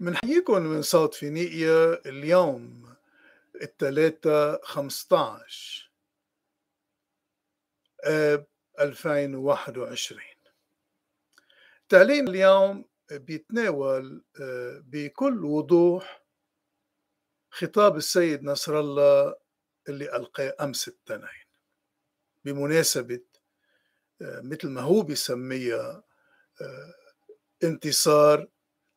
منحييكم من صوت فينيقيا اليوم الثلاثة 15 آب 2021 تعليم اليوم بيتناول آه، بكل وضوح خطاب السيد نصر الله اللي ألقاه أمس التنين بمناسبة آه، مثل ما هو بيسميها آه، انتصار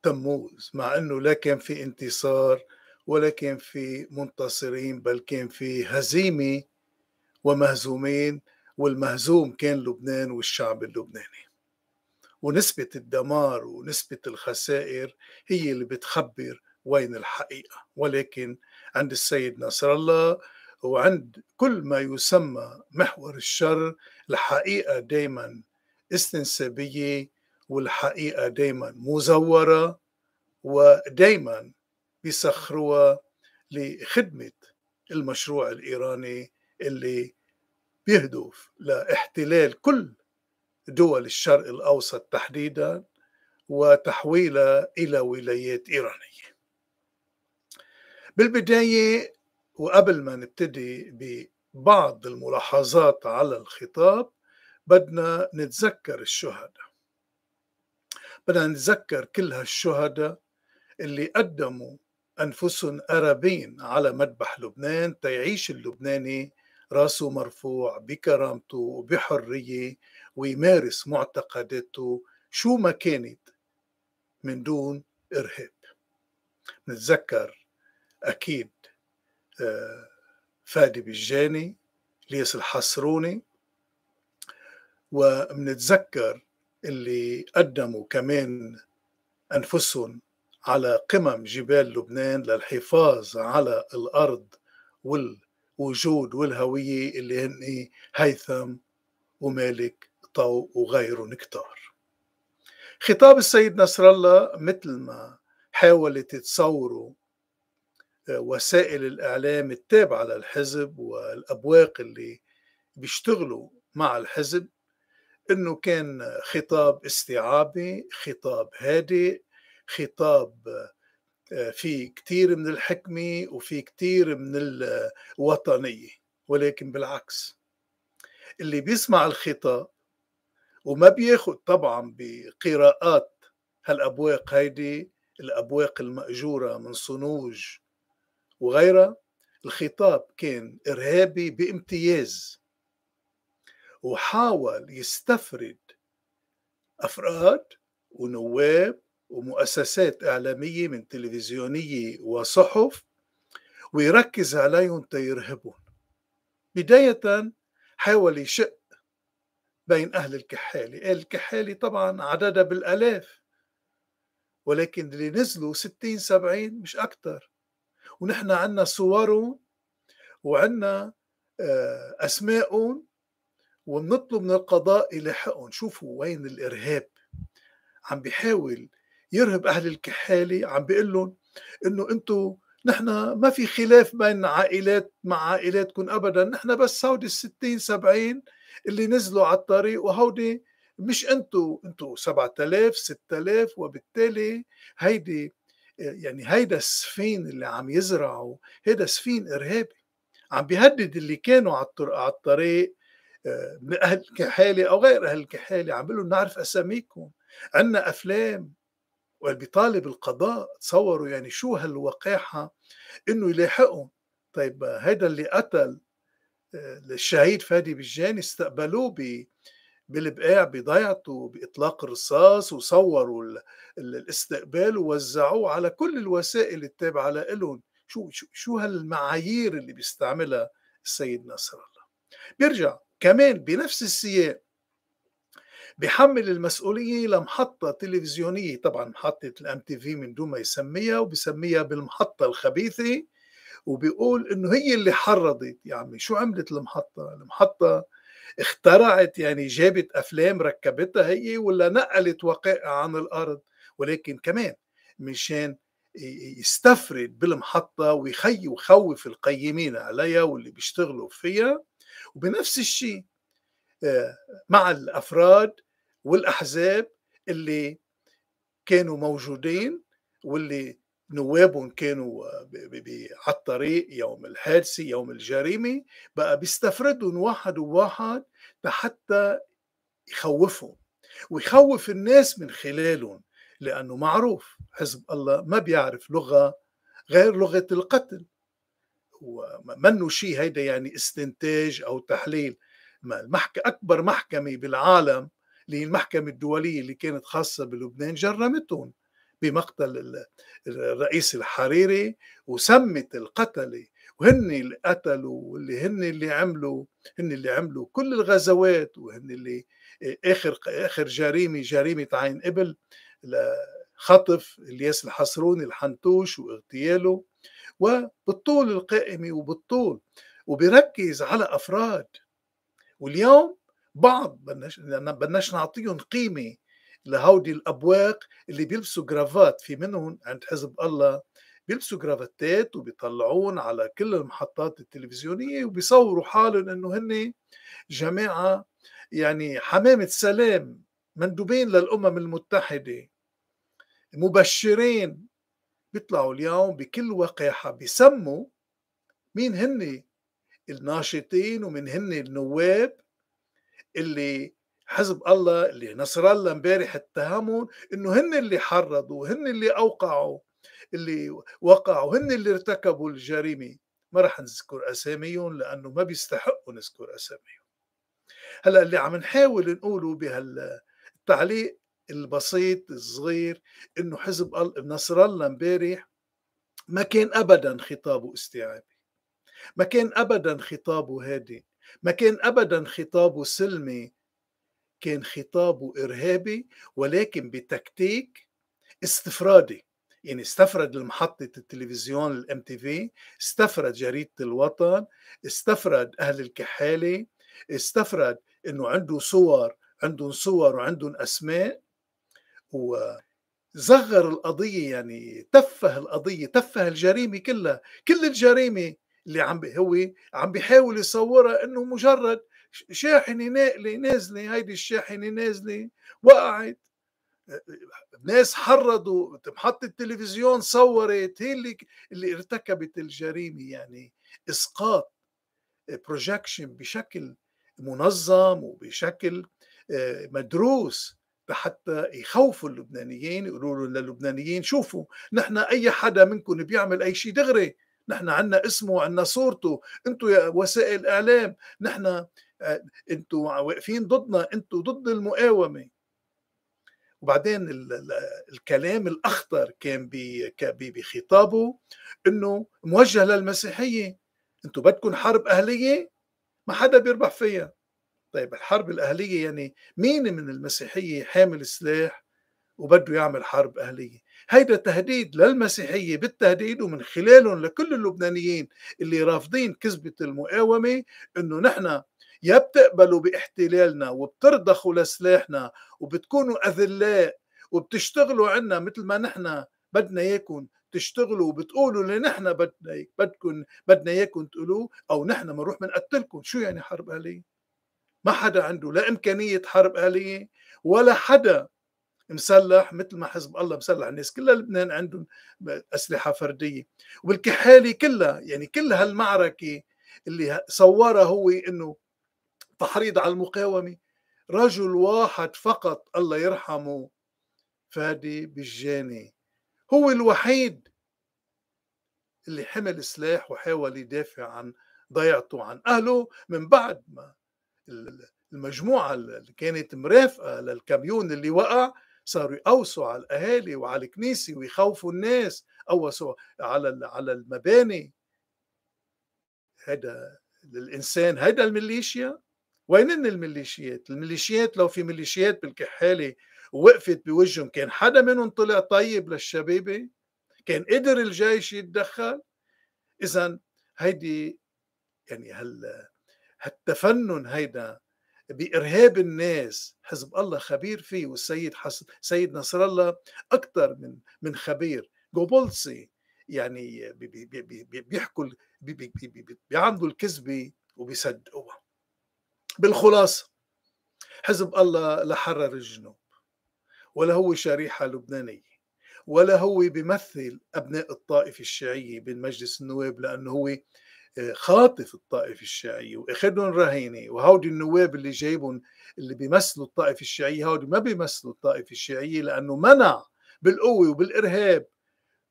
تموز مع انه لا كان في انتصار ولا كان في منتصرين بل كان في هزيمه ومهزومين والمهزوم كان لبنان والشعب اللبناني ونسبة الدمار ونسبة الخسائر هي اللي بتخبر وين الحقيقة ولكن عند السيد نصر الله وعند كل ما يسمى محور الشر الحقيقة دايما استنسابية والحقيقة دايما مزورة ودايما بيسخروها لخدمة المشروع الإيراني اللي بيهدف لاحتلال كل دول الشرق الأوسط تحديدا وتحويلها إلى ولايات إيرانية بالبداية وقبل ما نبتدي ببعض الملاحظات على الخطاب بدنا نتذكر الشهداء بدنا نتذكر كل هالشهداء اللي قدموا أنفسهم أرابين على مذبح لبنان تيعيش اللبناني راسه مرفوع بكرامته وبحرية ويمارس معتقداته شو ما كانت من دون إرهاب نتذكر أكيد آه، فادي بالجاني ليس الحصروني ومنتذكر اللي قدموا كمان أنفسهم على قمم جبال لبنان للحفاظ على الأرض والوجود والهوية اللي هن هيثم ومالك طو وغيره نكتار خطاب السيد نصر الله مثل ما حاولت تصوره آه، وسائل الإعلام التابعة للحزب والأبواق اللي بيشتغلوا مع الحزب انه كان خطاب استيعابي خطاب هادئ خطاب آه، في كثير من الحكمة وفي كثير من الوطنية ولكن بالعكس اللي بيسمع الخطاب وما بياخد طبعا بقراءات هالأبواق هيدي الأبواق المأجورة من صنوج وغيرها الخطاب كان إرهابي بامتياز وحاول يستفرد أفراد ونواب ومؤسسات إعلامية من تلفزيونية وصحف ويركز عليهم تيرهبهم بداية حاول يشق بين أهل الكحالي الكحالي طبعا عددها بالألاف ولكن اللي نزلوا 60 70 مش أكثر ونحن عندنا صورهم وعندنا آه، أسمائهم وبنطلب من القضاء يلحقهم شوفوا وين الارهاب عم بيحاول يرهب اهل الكحاله عم بيقول لهم انه انتم نحن ما في خلاف بين عائلات مع عائلاتكم ابدا نحن بس هودي ال 60 70 اللي نزلوا على الطريق وهودي مش انتم انتم 7000 6000 وبالتالي هيدي يعني هيدا السفين اللي عم يزرعوا هيدا سفين ارهابي عم بيهدد اللي كانوا على الطريق آه، من اهل الكحالي او غير اهل الكحالي عم لهم نعرف اساميكم عندنا افلام وبيطالب القضاء تصوروا يعني شو هالوقاحه انه يلاحقهم طيب هيدا اللي قتل آه، الشهيد فادي بجاني استقبلوه بالبقاع بضيعته باطلاق الرصاص وصوروا الاستقبال ووزعوه على كل الوسائل التابعه لهم شو شو هالمعايير اللي بيستعملها السيد ناصر الله بيرجع كمان بنفس السياق بحمل المسؤوليه لمحطه تلفزيونيه طبعا محطه الام تي في من دون ما يسميها وبسميها بالمحطه الخبيثه وبيقول انه هي اللي حرضت يا عمي شو عملت المحطه المحطه اخترعت يعني جابت افلام ركبتها هي ولا نقلت وقائع عن الارض ولكن كمان مشان يستفرد بالمحطة ويخي ويخوف القيمين عليها واللي بيشتغلوا فيها وبنفس الشيء آه، مع الافراد والاحزاب اللي كانوا موجودين واللي نوابهم كانوا آه، على الطريق يوم الحادثة يوم الجريمة بقى بيستفردهم واحد وواحد حتى يخوفهم ويخوف الناس من خلالهم لأنه معروف حزب الله ما بيعرف لغة غير لغة القتل ومنه شيء هيدا يعني استنتاج او تحليل المحكمة أكبر محكمة بالعالم اللي هي المحكمة الدولية اللي كانت خاصة بلبنان جرمتهم بمقتل الرئيس الحريري وسمت القتلة وهن اللي قتلوا واللي هن اللي عملوا هن اللي عملوا كل الغزوات وهن اللي اخر اخر جريمه جريمه عين قبل لخطف الياس الحصروني الحنتوش واغتياله وبالطول القائمة وبالطول وبركز على أفراد واليوم بعض بدناش نعطيهم قيمة لهودي الأبواق اللي بيلبسوا جرافات في منهم عند حزب الله بيلبسوا جرافاتات وبيطلعون على كل المحطات التلفزيونية وبيصوروا حالهم أنه هن جماعة يعني حمامة سلام مندوبين للأمم المتحدة مبشرين بيطلعوا اليوم بكل وقاحة بسموا مين هن الناشطين ومن هن النواب اللي حزب الله اللي نصر الله امبارح اتهمهم انه هن اللي حرضوا هن اللي اوقعوا اللي وقعوا هن اللي ارتكبوا الجريمه ما رح نذكر اساميهم لانه ما بيستحقوا نذكر اساميهم هلا اللي عم نحاول نقوله بهالتعليق البسيط الصغير انه حزب نصر الله امبارح ما كان ابدا خطابه استيعابي ما كان ابدا خطابه هادي ما كان ابدا خطابه سلمي كان خطابه ارهابي ولكن بتكتيك استفرادي يعني استفرد المحطة التلفزيون الام تي في استفرد جريدة الوطن استفرد أهل الكحالة استفرد أنه عنده صور عندهم صور وعندهم أسماء وزغر القضية يعني تفه القضية تفه الجريمة كلها كل الجريمة اللي عم هو عم بيحاول يصورها انه مجرد شاحنة ناقلة نازلة هيدي الشاحنة نازلة وقعت ناس حرضوا محطة التلفزيون صورت هي اللي, اللي ارتكبت الجريمة يعني إسقاط بروجكشن آه، بشكل منظم وبشكل آه، مدروس لحتى يخوفوا اللبنانيين يقولوا للبنانيين شوفوا نحن اي حدا منكم بيعمل اي شيء دغري نحن عنا اسمه وعنا صورته انتم يا وسائل اعلام نحن آه، انتم واقفين ضدنا انتم ضد المقاومه وبعدين الكلام الاخطر كان بخطابه انه موجه للمسيحيه انتم بدكم حرب اهليه ما حدا بيربح فيها طيب الحرب الأهلية يعني مين من المسيحية حامل سلاح وبده يعمل حرب أهلية هيدا تهديد للمسيحية بالتهديد ومن خلالهم لكل اللبنانيين اللي رافضين كذبة المقاومة انه نحن يا بتقبلوا باحتلالنا وبترضخوا لسلاحنا وبتكونوا أذلاء وبتشتغلوا عنا مثل ما نحن بدنا اياكم تشتغلوا وبتقولوا اللي نحن بدنا بدكم بدنا اياكم تقولوه او نحن بنروح بنقتلكم شو يعني حرب اهليه ما حدا عنده لا إمكانية حرب آلية ولا حدا مسلح مثل ما حزب الله مسلح الناس كلها لبنان عندهم أسلحة فردية والكحالة كلها يعني كل هالمعركة اللي صورها هو إنه تحريض على المقاومة رجل واحد فقط الله يرحمه فادي بالجاني هو الوحيد اللي حمل سلاح وحاول يدافع عن ضيعته عن أهله من بعد ما المجموعه اللي كانت مرافقه للكاميون اللي وقع صاروا يقوصوا على الاهالي وعلى الكنيسه ويخوفوا الناس قوصوا على على المباني هذا للانسان هيدا الميليشيا إن الميليشيات الميليشيات لو في ميليشيات بالكحاله وقفت بوجههم كان حدا منهم طلع طيب للشبيبه كان قدر الجيش يتدخل اذا هيدي يعني هال هالتفنن هيدا بارهاب الناس حزب الله خبير فيه والسيد حس... سيد نصر الله اكثر من من خبير جوبولسي يعني بي بي بي بيحكوا بيعمدوا الكذبه وبيصدقوها بالخلاصه حزب الله لا حرر الجنوب ولا هو شريحه لبنانيه ولا هو بيمثل ابناء الطائفه الشيعيه مجلس النواب لانه هو خاطف الطائفة الشيعية واخذهم رهينة وهودي النواب اللي جايبهم اللي بيمثلوا الطائفة الشيعية هودي ما بيمثلوا الطائفة الشيعية لأنه منع بالقوة وبالإرهاب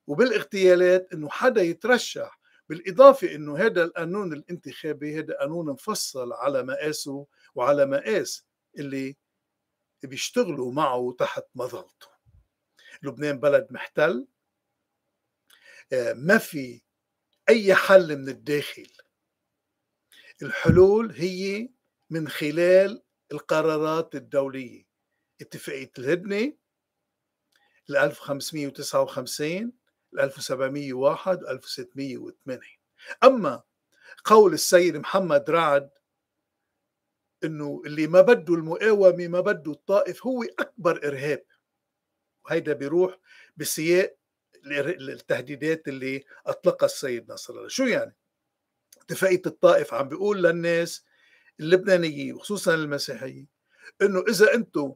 وبالاغتيالات انه حدا يترشح بالإضافة أنه هذا القانون الانتخابي هذا قانون مفصل على مقاسه وعلى مقاس اللي بيشتغلوا معه تحت مظلته لبنان بلد محتل آه، ما في أي حل من الداخل الحلول هي من خلال القرارات الدولية اتفاقية الهدنة ال 1559 ال 1701 ال 1608 أما قول السيد محمد رعد انه اللي ما بده المقاومه ما بده الطائف هو اكبر ارهاب وهيدا بيروح بسياق التهديدات اللي اطلقها السيد نصر الله شو يعني اتفاقيه الطائف عم بيقول للناس اللبنانيين وخصوصا المسيحيه انه اذا انتم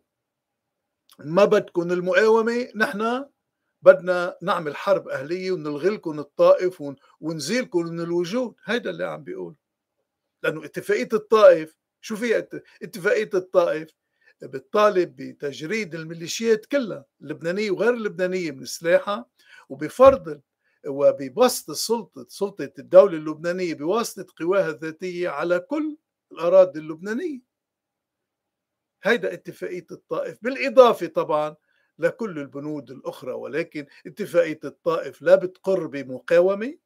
ما بدكم المقاومه نحن بدنا نعمل حرب اهليه ونلغي لكم الطائف ونزيلكم من الوجود هيدا اللي عم بيقول لانه اتفاقيه الطائف شو فيها اتفاقيه الطائف بتطالب بتجريد الميليشيات كلها اللبنانيه وغير اللبنانيه من سلاحها وبفرض وببسط سلطة سلطة الدولة اللبنانية بواسطة قواها الذاتية على كل الأراضي اللبنانية هيدا اتفاقية الطائف بالإضافة طبعا لكل البنود الأخرى ولكن اتفاقية الطائف لا بتقر بمقاومة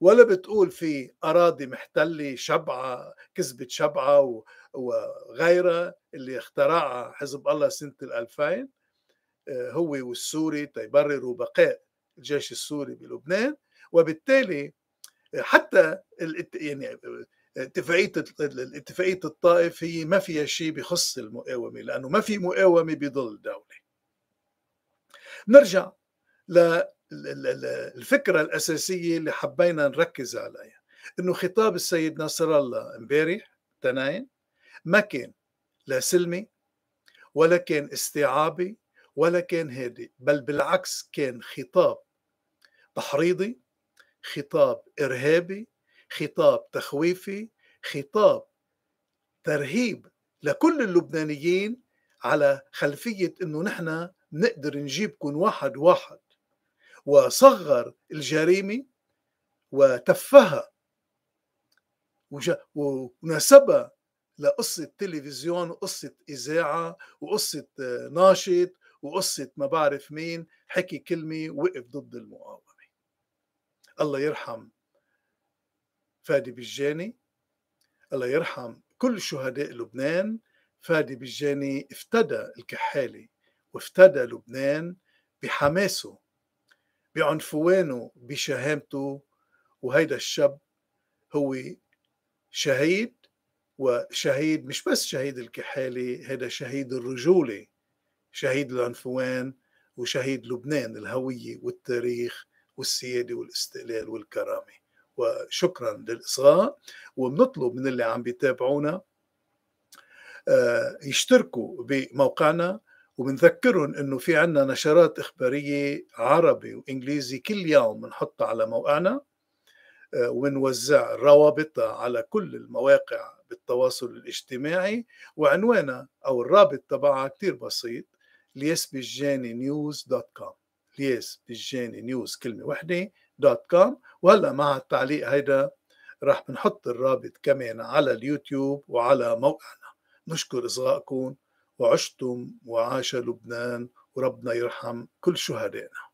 ولا بتقول في أراضي محتلة شبعة كذبة شبعة وغيرها اللي اخترعها حزب الله سنة 2000 آه، هو والسوري تيبرروا بقاء الجيش السوري بلبنان وبالتالي حتى يعني اتفاقيه اتفاقيه الطائف هي ما فيها شيء بخص المقاومه لانه ما في مقاومه بضل دوله. نرجع للفكره الاساسيه اللي حبينا نركز عليها انه خطاب السيد نصر الله امبارح تناين ما كان لا سلمي ولا كان استيعابي ولا كان هادئ بل بالعكس كان خطاب تحريضي خطاب إرهابي خطاب تخويفي خطاب ترهيب لكل اللبنانيين على خلفية أنه نحن نقدر نجيبكم واحد واحد وصغر الجريمة وتفهها ونسبها لقصة تلفزيون وقصة إذاعة وقصة ناشط وقصة ما بعرف مين حكي كلمة وقف ضد المقاومة الله يرحم فادي بالجاني الله يرحم كل شهداء لبنان فادي بالجاني افتدى الكحالة وافتدى لبنان بحماسه بعنفوانه بشهامته وهيدا الشاب هو شهيد وشهيد مش بس شهيد الكحالة هذا شهيد الرجولة شهيد العنفوان وشهيد لبنان الهوية والتاريخ والسياده والاستقلال والكرامه وشكرا للاصغاء وبنطلب من اللي عم بيتابعونا آه، يشتركوا بموقعنا وبنذكرهم انه في عندنا نشرات اخباريه عربي وانجليزي كل يوم بنحطها على موقعنا آه، ونوزع روابطها على كل المواقع بالتواصل الاجتماعي وعنوانها او الرابط تبعها كتير بسيط ليسبجاني نيوز دوت كوم الياس بالجاني نيوز كلمة وحدة دوت كوم وهلا مع التعليق هيدا رح بنحط الرابط كمان على اليوتيوب وعلى موقعنا نشكر إصغائكم وعشتم وعاش لبنان وربنا يرحم كل شهدائنا